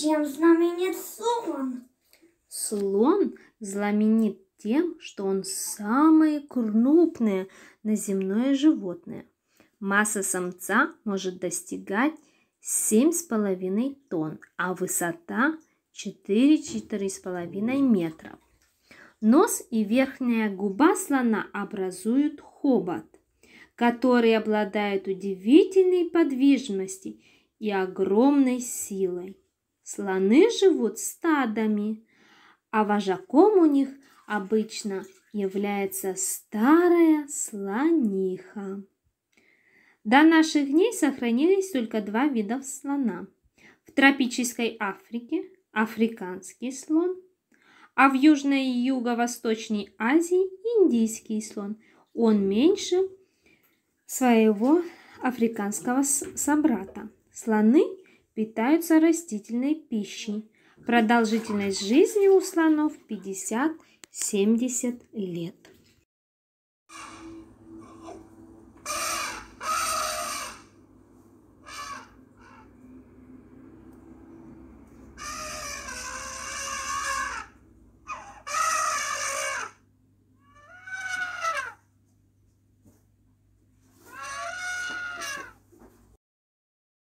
Чем знаменит слон? Слон знаменит тем, что он самое крупное наземное животное. Масса самца может достигать 7,5 тонн, а высота 4-4,5 метра. Нос и верхняя губа слона образуют хобот, который обладает удивительной подвижностью и огромной силой. Слоны живут стадами, а вожаком у них обычно является старая слониха. До наших дней сохранились только два вида слона. В тропической Африке – африканский слон, а в Южной и Юго-Восточной Азии – индийский слон. Он меньше своего африканского собрата. Слоны питаются растительной пищей. Продолжительность жизни у слонов 50-70 лет.